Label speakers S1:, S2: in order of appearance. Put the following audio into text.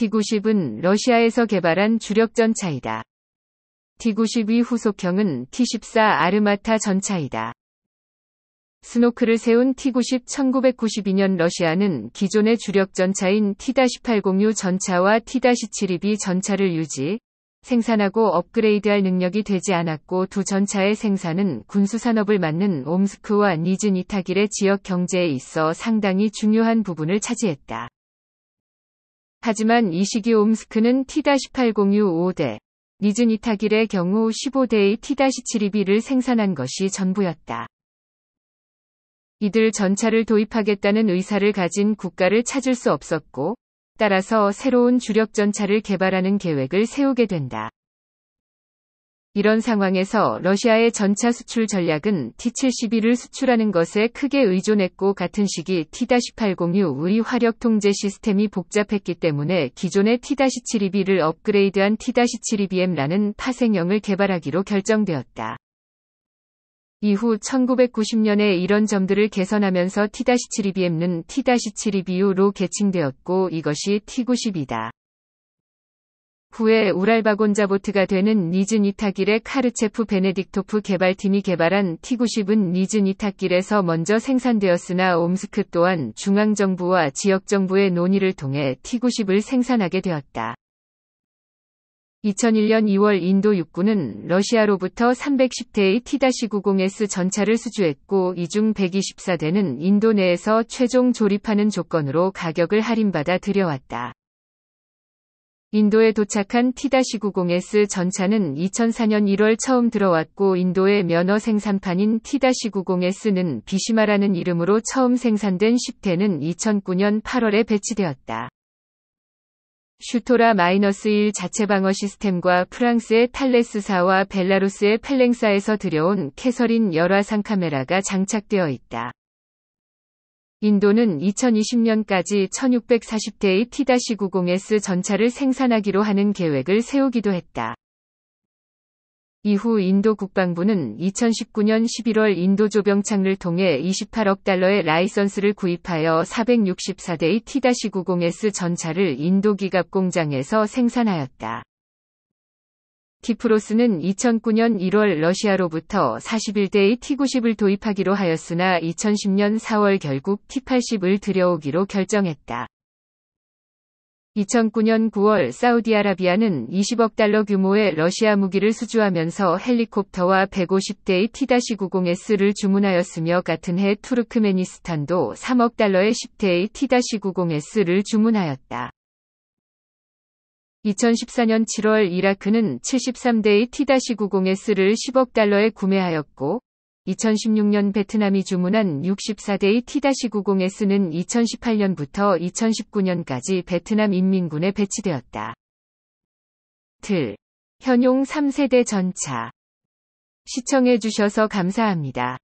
S1: T-90은 러시아에서 개발한 주력 전차이다. T-92 후속형은 T-14 아르마타 전차이다. 스노크를 세운 T-90 1992년 러시아는 기존의 주력 전차인 t 8 0 u 전차와 t 7 1 b 전차를 유지, 생산하고 업그레이드할 능력이 되지 않았고 두 전차의 생산은 군수산업을 맡는 옴스크와 니즈니타길의 지역 경제에 있어 상당히 중요한 부분을 차지했다. 하지만 이시기 옴스크는 T-806 5대, 니즈니 타길의 경우 15대의 T-72B를 생산한 것이 전부였다. 이들 전차를 도입하겠다는 의사를 가진 국가를 찾을 수 없었고, 따라서 새로운 주력 전차를 개발하는 계획을 세우게 된다. 이런 상황에서 러시아의 전차 수출 전략은 T-72를 수출하는 것에 크게 의존했고 같은 시기 t 8 0 u 우리 화력 통제 시스템이 복잡했기 때문에 기존의 T-72B를 업그레이드한 T-72BM라는 파생형을 개발하기로 결정되었다. 이후 1990년에 이런 점들을 개선하면서 T-72BM는 T-72BU로 계칭되었고 이것이 T-90이다. 후에 우랄바곤자보트가 되는 니즈니타길의 카르체프 베네딕토프 개발팀이 개발한 T-90은 니즈니타길에서 먼저 생산되었으나 옴스크 또한 중앙정부와 지역정부의 논의를 통해 T-90을 생산하게 되었다. 2001년 2월 인도 육군은 러시아로부터 310대의 T-90S 전차를 수주했고 이 중 124대는 인도 내에서 최종 조립하는 조건으로 가격을 할인받아 들여왔다. 인도에 도착한 T-90S 전차는 2004년 1월 처음 들어왔고 인도의 면허 생산판인 T-90S는 비시마라는 이름으로 처음 생산된 10대는 2009년 8월에 배치되었다. 슈토라 마이너스 1 자체 방어 시스템과 프랑스의 탈레스사와 벨라루스의 펠랭사에서 들여온 캐서린 열화상 카메라가 장착되어 있다. 인도는 2020년까지 1640대의 T-90S 전차를 생산하기로 하는 계획을 세우기도 했다. 이후 인도 국방부는 2019년 11월 인도 조병창을 통해 28억 달러의 라이선스를 구입하여 464대의 T-90S 전차를 인도 기갑 공장에서 생산하였다. 티프로스는 2009년 1월 러시아로부터 41대의 T-90을 도입하기로 하였으나 2010년 4월 결국 T-80을 들여오기로 결정했다. 2009년 9월 사우디아라비아는 20억 달러 규모의 러시아 무기를 수주하면서 헬리콥터와 150대의 T-90S를 주문하였으며 같은 해 투르크메니스탄도 3억 달러의 10대의 T-90S를 주문하였다. 2014년 7월 이라크는 73대의 T-90S를 10억 달러에 구매하였고 2016년 베트남이 주문한 64대의 T-90S는 2018년부터 2019년까지 베트남 인민군에 배치되었다. 틀. 현용 3세대 전차. 시청해주셔서 감사합니다.